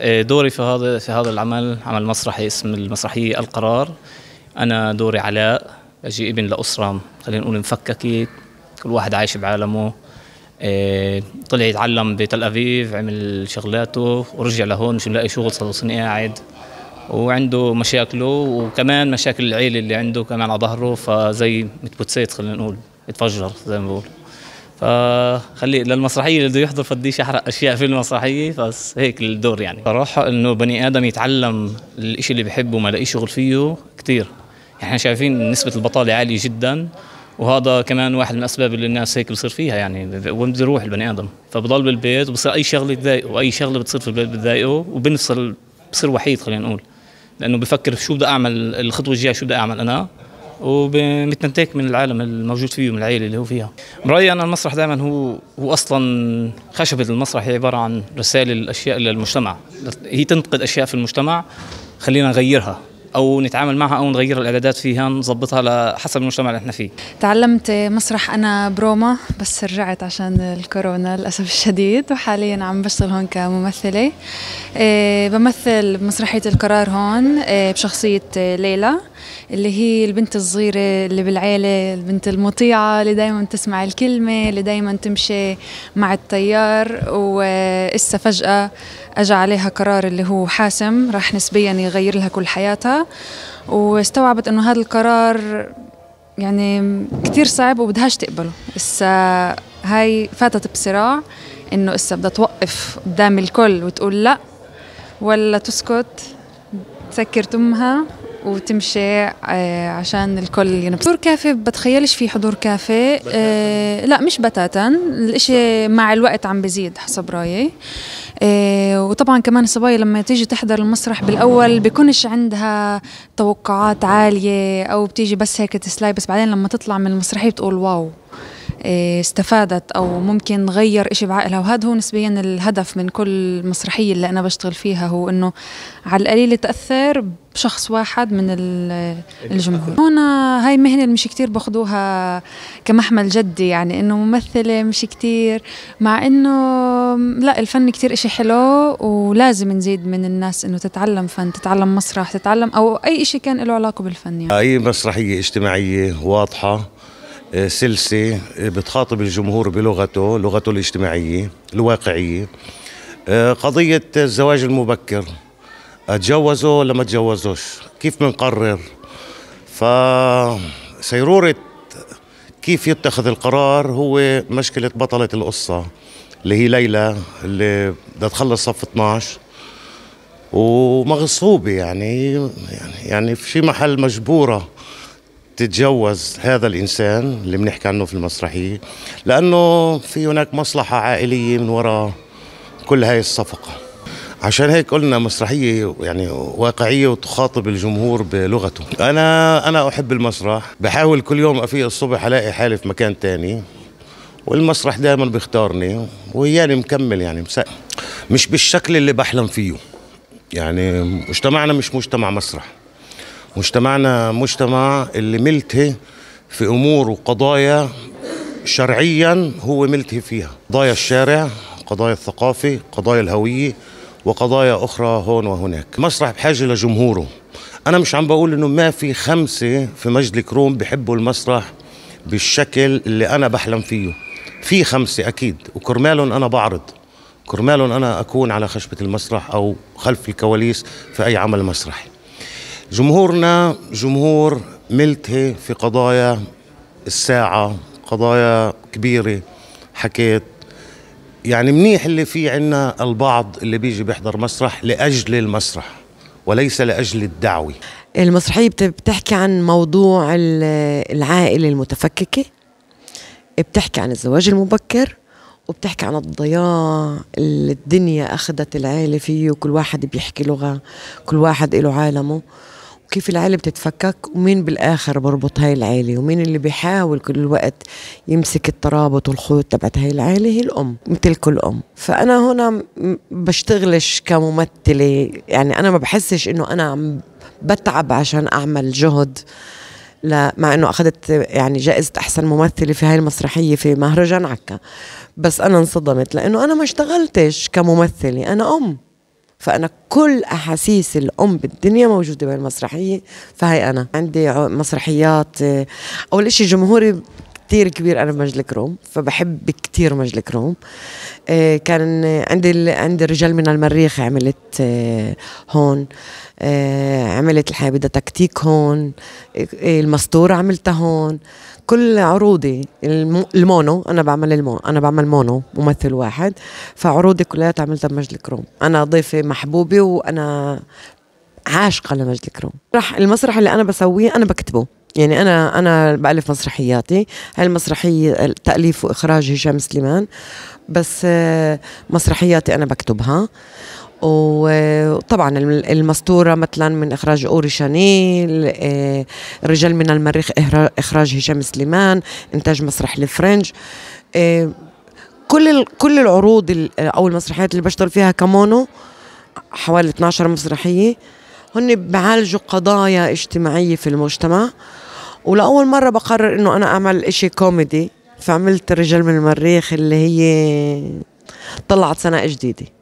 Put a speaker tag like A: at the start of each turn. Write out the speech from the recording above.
A: آه، دوري في هذا في هذا العمل عمل مسرحي اسم المسرحيه القرار انا دوري علاء اجي ابن لاسره خلينا نقول مفككه كل واحد عايش بعالمه آه، طلع يتعلم بتل ابيب عمل شغلاته ورجع لهون مش ملاقي شغل صار سنه قاعد وعنده مشاكله وكمان مشاكل العيله اللي عنده كمان على ظهره فزي متبوتسيت خلينا نقول اتفجر زي ما بقول فخلي آه، للمسرحيه اللي بده يحضر فديش احرق اشياء في المسرحيه بس هيك الدور يعني صراحه انه بني ادم يتعلم الشيء اللي بحبه ما لاقي شغل فيه كثير يعني احنا شايفين نسبه البطاله عاليه جدا وهذا كمان واحد من الاسباب اللي الناس هيك بصير فيها يعني وين بده يروح البني ادم فبضل بالبيت وبصير اي شغله تضايقه واي شغله بتصير في البيت بتضايقه وبنفصل بصير وحيد خلينا نقول لانه بفكر شو بدي اعمل الخطوه الجايه شو بدي اعمل انا وبنتنتاك من العالم الموجود فيه ومن العائله اللي هو فيها برايي انا المسرح دائما هو هو اصلا خشبه المسرح هي عباره عن رساله الاشياء للمجتمع هي تنتقد اشياء في المجتمع خلينا نغيرها او نتعامل معها او نغير الاعدادات فيها نظبطها حسب المجتمع اللي احنا فيه
B: تعلمت مسرح انا بروما بس رجعت عشان الكورونا للاسف الشديد وحاليا عم بشتغل هون كممثله إيه، بمثل بمسرحيه القرار هون إيه، بشخصيه ليلى اللي هي البنت الصغيره اللي بالعيله البنت المطيعه اللي دائما تسمع الكلمه اللي دائما تمشي مع التيار وإسا إيه، فجاه اجى عليها قرار اللي هو حاسم راح نسبيا يغير لها كل حياتها واستوعبت انه هذا القرار يعني كتير صعب وبدهاش تقبله اسا هاي فاتت بصراع انه اسا بدها توقف قدام الكل وتقول لا ولا تسكت تسكر تمها وتمشي آه، عشان الكل ينبسط حضور كافي بتخيلش في حضور كافي آه، لا مش بتاتا الاشي مع الوقت عم بزيد حسب رايي آه، وطبعا كمان الصبايا لما تيجي تحضر المسرح بالاول بكونش عندها توقعات عاليه او بتيجي بس هيك تسلاي بس بعدين لما تطلع من المسرحيه بتقول واو إيه، استفادت او ممكن غير شيء بعقلها وهذا هو نسبيا الهدف من كل مسرحيه اللي انا بشتغل فيها هو انه على القليل تاثر بشخص واحد من الجمهور هون هاي مهنة اللي مش كتير باخذوها كمحمل جدي يعني انه ممثلة مش كتير مع انه لا الفن كتير اشي حلو ولازم نزيد من الناس انه تتعلم فن تتعلم مسرح تتعلم او اي اشي كان له علاقة بالفن
C: يعني. اي مسرحية اجتماعية واضحة سلسة بتخاطب الجمهور بلغته لغته الاجتماعية الواقعية آه، قضية الزواج المبكر أتجوزه ما أتجوزوش كيف بنقرر فسيرورة كيف يتخذ القرار هو مشكلة بطلة القصة اللي هي ليلى اللي بدها تخلص صف 12 ومغصوبة يعني يعني في شي محل مجبورة تتجوز هذا الانسان اللي بنحكي عنه في المسرحيه لانه في هناك مصلحه عائليه من وراء كل هاي الصفقه عشان هيك قلنا مسرحيه يعني واقعيه وتخاطب الجمهور بلغته انا انا احب المسرح بحاول كل يوم افيق الصبح الاقي حالي في مكان تاني والمسرح دائما بيختارني وياني مكمل يعني مسأ... مش بالشكل اللي بحلم فيه يعني مجتمعنا مش مجتمع مسرح مجتمعنا مجتمع اللي ملته في امور وقضايا شرعيا هو ملته فيها قضايا الشارع قضايا الثقافه قضايا الهويه وقضايا اخرى هون وهناك مسرح بحاجه لجمهوره انا مش عم بقول انه ما في خمسه في مجد الكروم بحبوا المسرح بالشكل اللي انا بحلم فيه في خمسه اكيد وكرمالهم انا بعرض كرمالهم انا اكون على خشبه المسرح او خلف الكواليس في اي عمل مسرحي جمهورنا جمهور ملتهي في قضايا الساعة قضايا كبيرة حكيت يعني منيح اللي في عنا البعض اللي بيجي بيحضر مسرح لأجل المسرح وليس لأجل الدعوة
D: المسرحية بتحكي عن موضوع العائلة المتفككة بتحكي عن الزواج المبكر وبتحكي عن الضياع اللي الدنيا أخذت العيلة فيه وكل واحد بيحكي لغة كل واحد له عالمه وكيف العيلة بتتفكك ومين بالآخر بربط هاي العيلة ومين اللي بيحاول كل الوقت يمسك الترابط والخيوط تبعت هاي العيلة هي الأم مثل كل أم فأنا هنا بشتغلش كممثلة يعني أنا ما بحسش إنه أنا عم بتعب عشان أعمل جهد ل... مع انه اخذت يعني جائزه احسن ممثله في هاي المسرحيه في مهرجان عكا بس انا انصدمت لانه انا ما اشتغلتش كممثله انا ام فانا كل احاسيس الام بالدنيا موجوده بهالمسرحيه فهي انا عندي مسرحيات اول شيء جمهوري كتير كبير انا بمجد الكروم فبحب كتير مجد الكروم آه، كان عندي عندي رجال من المريخ عملت آه، هون آه، عملت الحياه بدها تكتيك هون المستوره عملتها هون كل عروضي المونو انا بعمل المونو انا بعمل مونو ممثل واحد فعروضي كلها عملتها بمجد الكروم انا ضيفه محبوبه وانا عاشقه لمجد الكروم المسرح اللي انا بسويه انا بكتبه يعني انا انا بالف مسرحياتي هاي المسرحيه تاليف واخراج هشام سليمان بس آه، مسرحياتي انا بكتبها وطبعا المستوره مثلا من اخراج اوري شانيل آه، رجال من المريخ اخراج هشام سليمان انتاج مسرح الفرنج آه، كل كل العروض او المسرحيات اللي بشتغل فيها كمونو حوالي 12 مسرحيه هن بعالجوا قضايا اجتماعيه في المجتمع ولاول مره بقرر انه انا اعمل اشي كوميدي فعملت رجل من المريخ اللي هي طلعت سنه جديده